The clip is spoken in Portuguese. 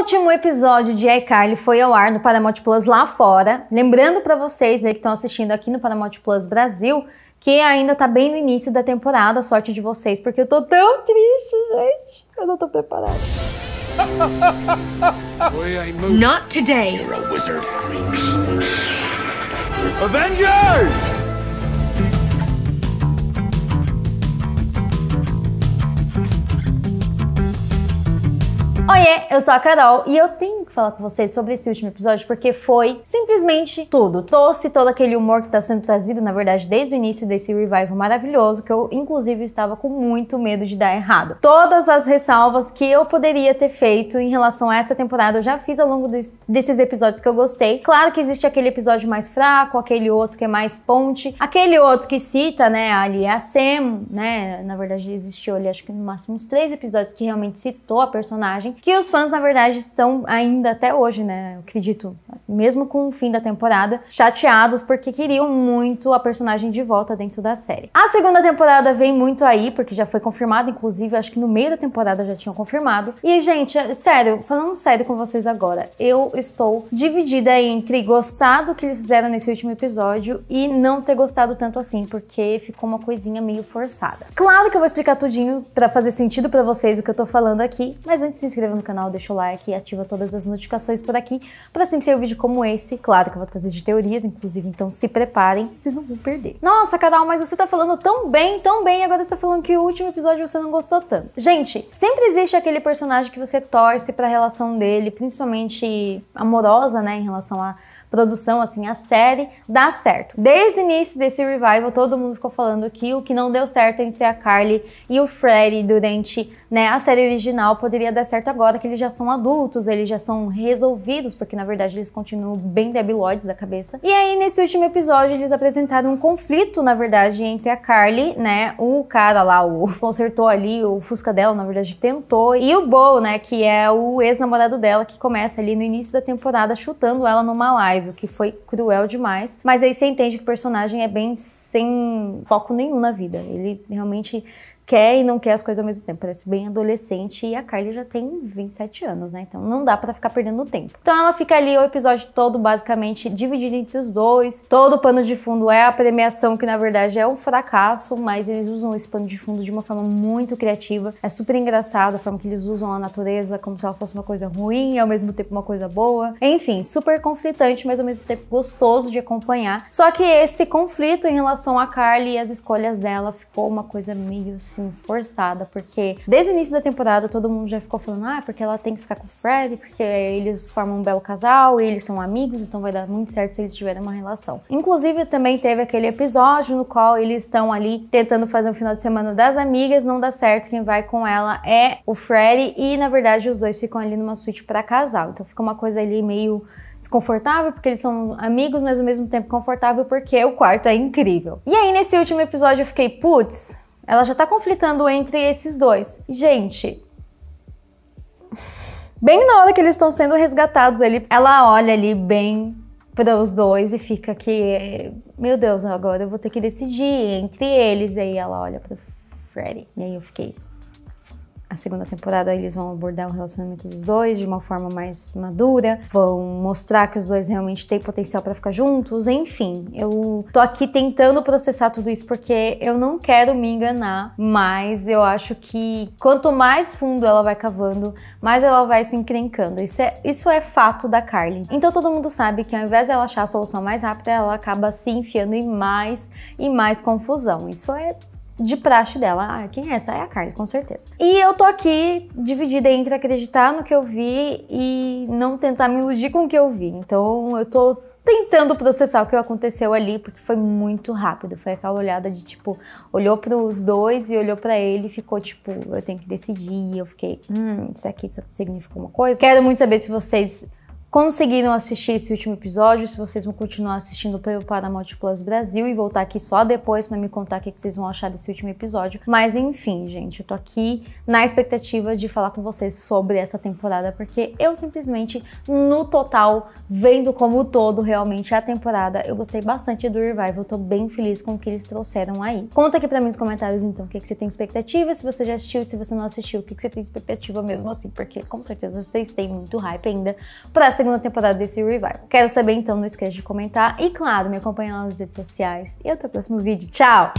último episódio de iCarly foi ao ar no Paramount Plus lá fora. Lembrando para vocês aí né, que estão assistindo aqui no Paramount Plus Brasil, que ainda tá bem no início da temporada, sorte de vocês, porque eu tô tão triste, gente. Eu não tô preparada. Not today. You're a wizard. Avengers! eu sou a Carol e eu tenho que falar com vocês sobre esse último episódio porque foi simplesmente tudo. Trouxe todo aquele humor que está sendo trazido, na verdade, desde o início desse revival maravilhoso, que eu inclusive estava com muito medo de dar errado. Todas as ressalvas que eu poderia ter feito em relação a essa temporada eu já fiz ao longo des desses episódios que eu gostei. Claro que existe aquele episódio mais fraco, aquele outro que é mais ponte, aquele outro que cita, né, ali a Sam, né, na verdade existiu ali acho que no máximo uns três episódios que realmente citou a personagem, que os fãs, na verdade, estão ainda até hoje, né? Eu acredito, mesmo com o fim da temporada, chateados porque queriam muito a personagem de volta dentro da série. A segunda temporada vem muito aí, porque já foi confirmada, inclusive, acho que no meio da temporada já tinham confirmado. E, gente, é, sério, falando sério com vocês agora, eu estou dividida entre gostar do que eles fizeram nesse último episódio e não ter gostado tanto assim, porque ficou uma coisinha meio forçada. Claro que eu vou explicar tudinho para fazer sentido para vocês o que eu tô falando aqui, mas antes se inscreva no canal canal, deixa o like e ativa todas as notificações por aqui, para assim ser um vídeo como esse, claro que eu vou trazer de teorias, inclusive, então se preparem, vocês não vão perder. Nossa, Carol, mas você tá falando tão bem, tão bem, e agora você tá falando que o último episódio você não gostou tanto. Gente, sempre existe aquele personagem que você torce pra relação dele, principalmente amorosa, né, em relação a produção, assim, a série, dá certo. Desde o início desse revival, todo mundo ficou falando que o que não deu certo entre a Carly e o Freddy durante né, a série original poderia dar certo agora, que eles já são adultos, eles já são resolvidos, porque na verdade eles continuam bem debilóides da cabeça. E aí, nesse último episódio, eles apresentaram um conflito, na verdade, entre a Carly, né, o cara lá, o consertou ali, o Fusca dela, na verdade, tentou, e o Bo, né, que é o ex-namorado dela, que começa ali no início da temporada chutando ela numa live que foi cruel demais. Mas aí você entende que o personagem é bem sem foco nenhum na vida. Ele realmente quer e não quer as coisas ao mesmo tempo. Parece bem adolescente e a Carly já tem 27 anos, né? Então não dá para ficar perdendo tempo. Então ela fica ali o episódio todo basicamente dividido entre os dois. Todo o pano de fundo é a premiação que na verdade é um fracasso, mas eles usam esse pano de fundo de uma forma muito criativa. É super engraçado a forma que eles usam a natureza como se ela fosse uma coisa ruim e ao mesmo tempo uma coisa boa. Enfim, super conflitante, mas ao mesmo tempo gostoso de acompanhar. Só que esse conflito em relação a Carly e as escolhas dela ficou uma coisa meio assim assim, forçada, porque desde o início da temporada todo mundo já ficou falando, ah, porque ela tem que ficar com o Fred, porque eles formam um belo casal, eles são amigos, então vai dar muito certo se eles tiverem uma relação. Inclusive, também teve aquele episódio no qual eles estão ali tentando fazer um final de semana das amigas, não dá certo, quem vai com ela é o Freddy, e na verdade os dois ficam ali numa suíte para casal, então fica uma coisa ali meio desconfortável, porque eles são amigos, mas ao mesmo tempo confortável, porque o quarto é incrível. E aí, nesse último episódio, eu fiquei, putz, ela já tá conflitando entre esses dois. Gente, bem na hora que eles estão sendo resgatados ali, ela olha ali bem para os dois e fica que, meu Deus, agora eu vou ter que decidir entre eles. aí ela olha para Freddy. E aí eu fiquei, a segunda temporada eles vão abordar o relacionamento dos dois de uma forma mais madura, vão mostrar que os dois realmente têm potencial para ficar juntos, enfim. Eu tô aqui tentando processar tudo isso porque eu não quero me enganar, mas eu acho que quanto mais fundo ela vai cavando, mais ela vai se encrencando. Isso é, isso é fato da Carly. Então todo mundo sabe que ao invés dela achar a solução mais rápida, ela acaba se enfiando em mais e mais confusão. Isso é de praxe dela. Ah, quem é essa? É a Carly, com certeza. E eu tô aqui dividida entre acreditar no que eu vi e não tentar me iludir com o que eu vi. Então eu tô tentando processar o que aconteceu ali, porque foi muito rápido. Foi aquela olhada de tipo, olhou para os dois e olhou para ele e ficou tipo, eu tenho que decidir. Eu fiquei, hum, isso aqui significa alguma coisa? Quero muito saber se vocês conseguiram assistir esse último episódio, se vocês vão continuar assistindo pelo Paramount Plus Brasil e voltar aqui só depois para me contar o que vocês vão achar desse último episódio. Mas enfim, gente, eu tô aqui na expectativa de falar com vocês sobre essa temporada, porque eu simplesmente, no total, vendo como todo realmente a temporada, eu gostei bastante do Revival, tô bem feliz com o que eles trouxeram aí. Conta aqui para mim nos comentários, então, o que, você tem expectativa, se você já assistiu, se você não assistiu, o que, que você tem expectativa mesmo assim, porque com certeza vocês têm muito hype ainda pra essa segunda temporada desse revival. Quero saber então, não esqueça de comentar e claro, me acompanha lá nas redes sociais. E até o próximo vídeo. Tchau!